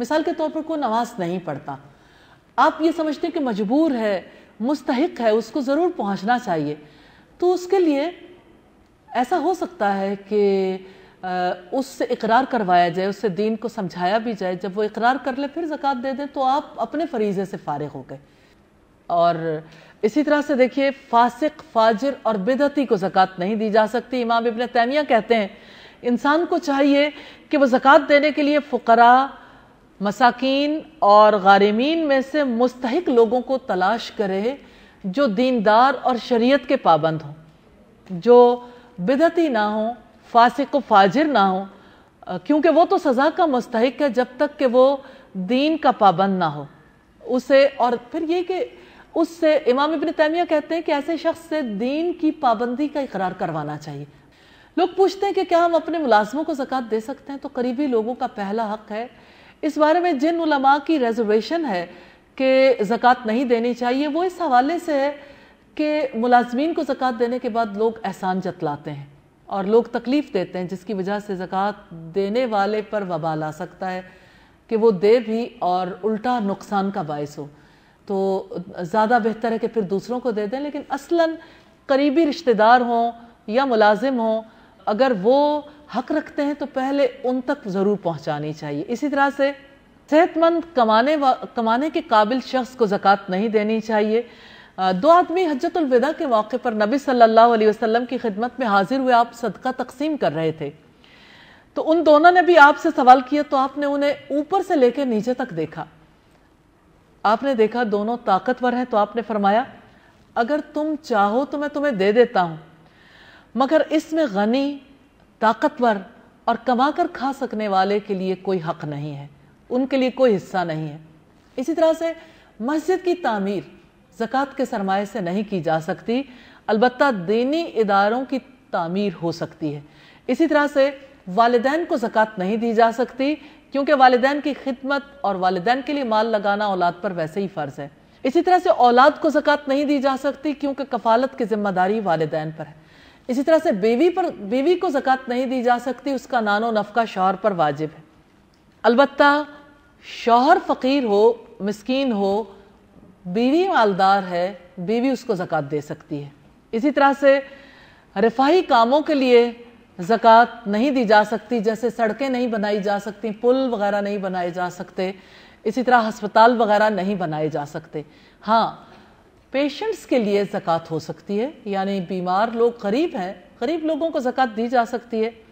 मिसाल के तौर पर कोई नमाज नहीं पढ़ता आप ये समझते कि मजबूर है मुस्तक है उसको ज़रूर पहुँचना चाहिए तो उसके लिए ऐसा हो सकता है कि उससे इकरार करवाया जाए उससे दीन को समझाया भी जाए जब वो इकरार कर ले फिर ज़क़़त दे दें तो आप अपने फरीज़े से फ़ारग हो गए और इसी तरह से देखिए फासिक फाजिर और बिदती को ज़क़़त नहीं दी जा सकती इमाम इबन तैमिया कहते हैं इंसान को चाहिए कि वह ज़क़़त देने के लिए फ़ुकरा मसाकिन और गारमीन में से मुस्तक लोगों को तलाश करे जो दीनदार और शरीयत के पाबंद हों जो बिदती ना हो फासिक फाजिर ना हो क्योंकि वो तो सज़ा का मुस्तक है जब तक कि वो दीन का पाबंद ना हो उसे और फिर ये कि उससे इमाम इबन तैमिया कहते हैं कि ऐसे शख्स से दीन की पाबंदी का इकरार करवाना चाहिए लोग पूछते हैं कि क्या हम अपने मुलाजमों को ज़क़़त दे सकते हैं तो करीबी लोगों का पहला हक है इस बारे में जिन उलमा की रेजर्वेशन है कि ज़क़़त नहीं देनी चाहिए वो इस हवाले से है कि मुलाजमीन को ज़क़़त देने के बाद लोग एहसान जतलाते हैं और लोग तकलीफ़ देते हैं जिसकी वजह से ज़क़़त देने वाले पर वबाल आ सकता है कि वो दे भी और उल्टा नुकसान का बायस हो तो ज़्यादा बेहतर है कि फिर दूसरों को दे दें लेकिन असला करीबी रिश्तेदार हों या मुलाजिम हों अगर वो हक रखते हैं तो पहले उन तक ज़रूर पहुंचानी चाहिए इसी तरह से सेहतमंद कमाने कमाने के काबिल शख्स को जक़ात नहीं देनी चाहिए दो आदमी हजतुलविदा के मौके पर नबी सल्लल्लाहु अलैहि वसल्लम की खिदमत में हाजिर हुए आप सदका तकसीम कर रहे थे तो उन दोनों ने भी आपसे सवाल किया तो आपने उन्हें ऊपर से लेकर नीचे तक देखा आपने देखा दोनों ताकतवर हैं तो आपने फरमाया अगर तुम चाहो तो मैं तुम्हें दे देता हूं मगर इसमें गनी ताकतवर और कमाकर खा सकने वाले के लिए कोई हक नहीं है उनके लिए कोई हिस्सा नहीं है इसी तरह से मस्जिद की तामीर जक़ात के सरमाए से नहीं की जा सकती अलबत् दीनी इदारों की तामीर हो सकती है इसी तरह से वालदान को जक़ात नहीं दी जा सकती क्योंकि वालदान की खिदमत और वालदान के लिए माल लगाना औलाद पर वैसे ही फ़र्ज है इसी तरह से औलाद को ज़क़़त नहीं दी जा सकती क्योंकि कफालत की जिम्मेदारी वालदान पर है इसी तरह से बेवी पर बेवी को ज़क़़त नहीं दी जा सकती उसका नानो नफ़का शौहर पर वाजिब है अलबत् शौहर फ़कीर हो मस्किन हो बीवी मालदार है बीवी उसको ज़क़़त दे सकती है इसी तरह से रफाही कामों के लिए ज़क़़त नहीं दी जा सकती जैसे सड़कें नहीं बनाई जा सकती पुल वगैरह नहीं बनाए जा सकते इसी तरह हस्पताल वगैरह नहीं बनाए जा सकते हाँ पेशेंट्स के लिए ज़क़़त हो सकती है यानी बीमार लोग गरीब हैं गरीब लोगों को ज़क़़त दी जा सकती है